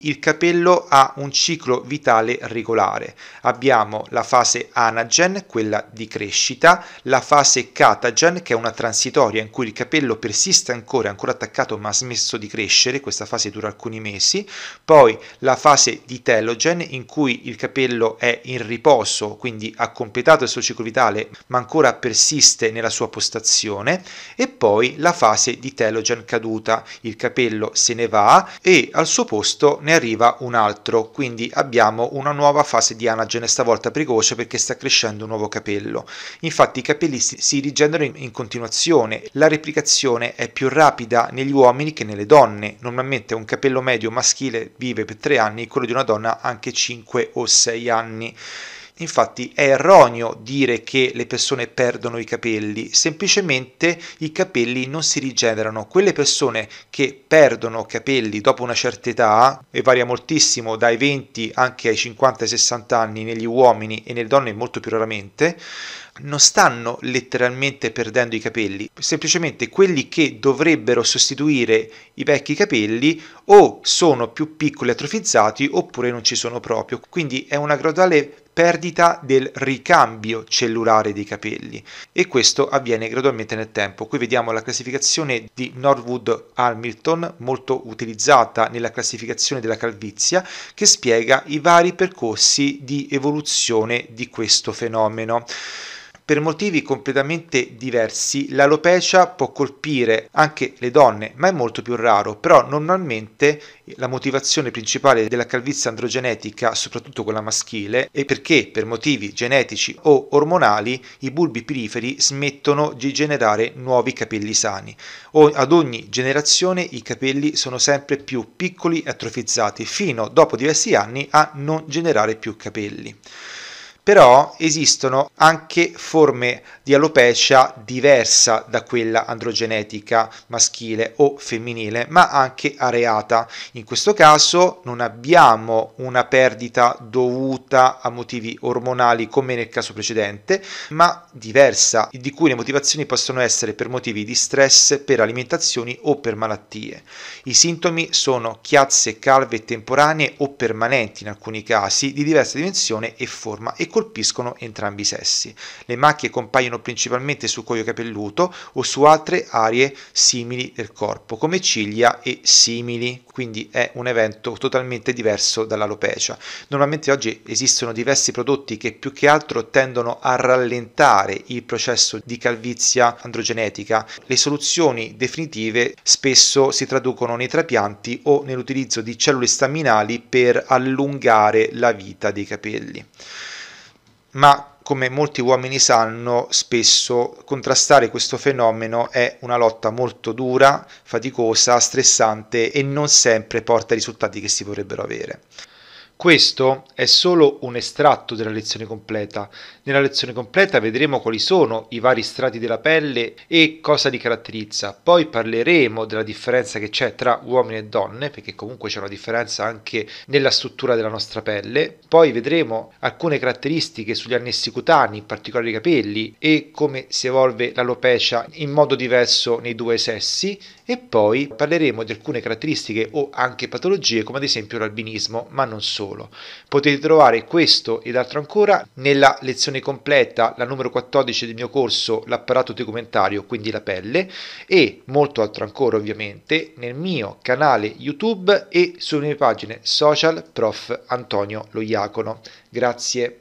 Il capello ha un ciclo vitale regolare. Abbiamo la fase anagen, quella di crescita, la fase catagen, che è una transitoria in cui il capello persiste ancora, ancora attaccato ma ha smesso di crescere, questa fase dura alcuni mesi, poi la fase di telogen, in cui il capello è in riposo, quindi ha completato il suo ciclo vitale ma ancora persiste nella sua postazione, e poi la fase di telogen caduta, il capello se ne va e al suo posto ne arriva un altro, quindi abbiamo una nuova fase di anagene, stavolta precoce perché sta crescendo un nuovo capello. Infatti i capelli si, si rigenerano in continuazione, la replicazione è più rapida negli uomini che nelle donne. Normalmente un capello medio maschile vive per 3 anni, quello di una donna anche 5 o 6 anni. Infatti è erroneo dire che le persone perdono i capelli, semplicemente i capelli non si rigenerano. Quelle persone che perdono capelli dopo una certa età, e varia moltissimo dai 20 anche ai 50 e 60 anni negli uomini e nelle donne molto più raramente, non stanno letteralmente perdendo i capelli, semplicemente quelli che dovrebbero sostituire i vecchi capelli o sono più piccoli e atrofizzati oppure non ci sono proprio. Quindi è una graduale perdita del ricambio cellulare dei capelli e questo avviene gradualmente nel tempo. Qui vediamo la classificazione di Norwood Hamilton, molto utilizzata nella classificazione della calvizia, che spiega i vari percorsi di evoluzione di questo fenomeno. Per motivi completamente diversi l'alopecia può colpire anche le donne, ma è molto più raro, però normalmente la motivazione principale della calvizie androgenetica, soprattutto quella maschile, è perché per motivi genetici o ormonali i bulbi periferi smettono di generare nuovi capelli sani. O ad ogni generazione i capelli sono sempre più piccoli e atrofizzati, fino dopo diversi anni a non generare più capelli però esistono anche forme di alopecia diversa da quella androgenetica maschile o femminile, ma anche areata. In questo caso non abbiamo una perdita dovuta a motivi ormonali come nel caso precedente, ma diversa, di cui le motivazioni possono essere per motivi di stress, per alimentazioni o per malattie. I sintomi sono chiazze calve temporanee o permanenti in alcuni casi di diversa dimensione e forma e colpiscono entrambi i sessi. Le macchie compaiono principalmente sul cuoio capelluto o su altre aree simili del corpo, come ciglia e simili, quindi è un evento totalmente diverso dall'alopecia. Normalmente oggi esistono diversi prodotti che più che altro tendono a rallentare il processo di calvizia androgenetica. Le soluzioni definitive spesso si traducono nei trapianti o nell'utilizzo di cellule staminali per allungare la vita dei capelli ma come molti uomini sanno, spesso contrastare questo fenomeno è una lotta molto dura, faticosa, stressante e non sempre porta i risultati che si vorrebbero avere. Questo è solo un estratto della lezione completa. Nella lezione completa vedremo quali sono i vari strati della pelle e cosa li caratterizza. Poi parleremo della differenza che c'è tra uomini e donne, perché comunque c'è una differenza anche nella struttura della nostra pelle. Poi vedremo alcune caratteristiche sugli annessi cutanei, in particolare i capelli, e come si evolve l'alopecia in modo diverso nei due sessi. E poi parleremo di alcune caratteristiche o anche patologie, come ad esempio l'albinismo, ma non solo solo. Potete trovare questo ed altro ancora nella lezione completa, la numero 14 del mio corso L'apparato documentario, quindi la pelle, e molto altro ancora ovviamente nel mio canale YouTube e sulle mie pagine social Prof. Antonio Loiacono. Grazie.